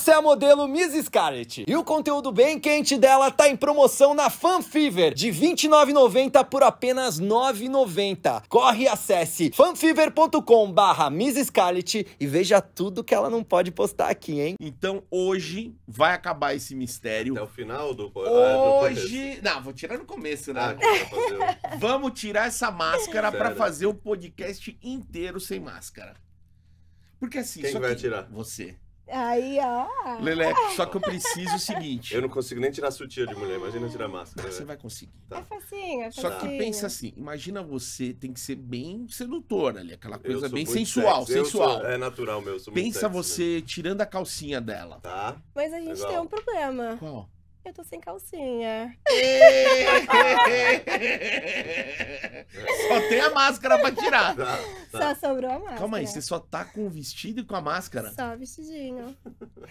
Essa é a modelo Miss Scarlett E o conteúdo bem quente dela tá em promoção na Fan Fever, de R$ 29,90 por apenas R$ 9,90. Corre e acesse fanfever.com barra Miss Scarlett e veja tudo que ela não pode postar aqui, hein? Então hoje vai acabar esse mistério. Até o final do... Ah, hoje... não, vou tirar no começo, né? Ah, Vamos tirar essa máscara para fazer o podcast inteiro sem máscara. Porque assim... Quem vai que... tirar? Você. Aí, ó. Lelé, só que eu preciso o seguinte. Eu não consigo nem tirar sutiã de mulher, imagina tirar máscara. Você né? vai conseguir. Tá. É facinho, é facinho. Só que pensa assim, imagina você tem que ser bem sedutora ali, aquela coisa bem sensual, sensual. Sou, é natural meu, sou Pensa né? você né? tirando a calcinha dela. Tá. Mas a gente Legal. tem um problema. Qual? Eu tô sem calcinha. Só tem a máscara pra tirar. Tá, tá. Só sobrou a máscara. Calma aí, você só tá com o vestido e com a máscara? Só vestidinho.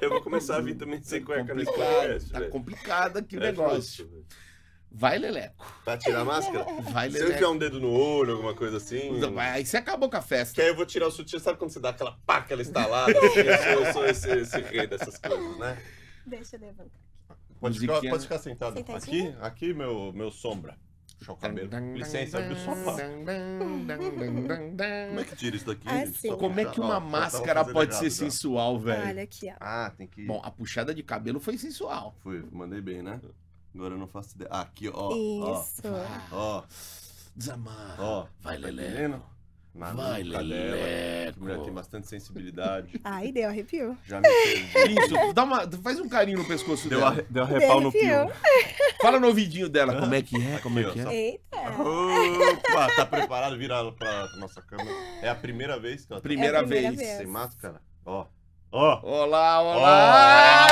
Eu vou começar a vir também sem tá cueca nesse podcast. Tá complicado aqui o é negócio. Justo, Vai, Leleco. Pra tirar a máscara? Vai, Leleco. Se eu tiver um dedo no olho, alguma coisa assim. Não, aí você acabou com a festa. Que aí eu vou tirar o sutiã. Sabe quando você dá aquela pá, aquela estalada? assim, eu sou, eu sou esse, esse, rei dessas coisas, né? Deixa eu levantar. Pode, pode ficar, né? sentado. Aqui, aqui meu, meu sombra puxar o cabelo. Licença, abre o sofá. Como é que tira isso daqui? Assim. Como é que uma máscara pode ser tá? sensual, velho? Olha aqui, ó. Ah, tem que. Bom, a puxada de cabelo foi sensual. Foi, mandei bem, né? Agora eu não faço ideia. Ah, aqui, ó. Isso. Ó. ó. Desamar. Ó. Vai, tá Leleno. Vai, dela. A mulher tem bastante sensibilidade. Aí deu arrepio. Já me fez Isso, dá uma, faz um carinho no pescoço deu dela. A, deu arrepal no pio. Fala no ouvidinho dela, ah, como é que é, como é que é. Eita. Opa, tá preparado? Vira pra nossa câmera. É a primeira vez que ela tá... Primeira, é primeira vez. vez. Sem máscara? Ó. Ó. Olá, olá!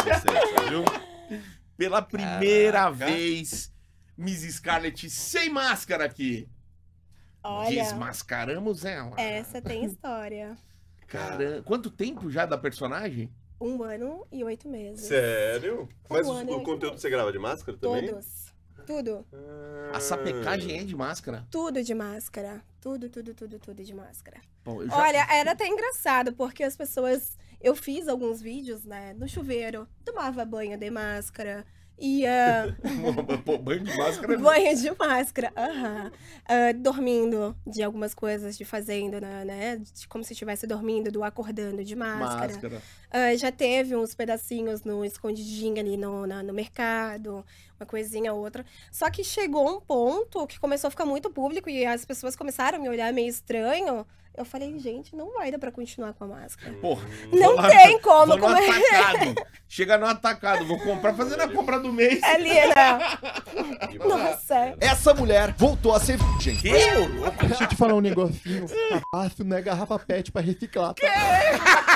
Você, Pela primeira Caraca. vez Miss Scarlett sem máscara aqui. Olha, Desmascaramos ela. Essa tem história. Caramba, quanto tempo já da personagem? Um ano e oito meses. Sério? Um Mas o, o conteúdo você grava de máscara também? Todos. Tudo. A sapecagem é de máscara? Tudo de máscara. Tudo, tudo, tudo, tudo de máscara. Bom, já- Olha, era até engraçado, porque as pessoas. Eu fiz alguns vídeos, né? No chuveiro, tomava banho de máscara, e, uh... banho de máscara. É banho de máscara, uhum. uh, dormindo de algumas coisas, de fazendo, né, né? De, como se estivesse dormindo, do acordando de máscara. máscara. Uh, já teve uns pedacinhos no escondidinho ali no, na, no mercado, uma coisinha outra. Só que chegou um ponto que começou a ficar muito público e as pessoas começaram a me olhar meio estranho. Eu falei, gente, não vai dar pra continuar com a máscara. Hum. Porra, não lá, tem como. Vou no é? atacado. Chega no atacado, vou comprar, fazendo a compra do mês. É Lina. Nossa. Essa mulher voltou a ser virgem. Que? Deixa eu te falar um negocinho. Fácil, né? Garrafa pet pra reciclar. Tá? Que?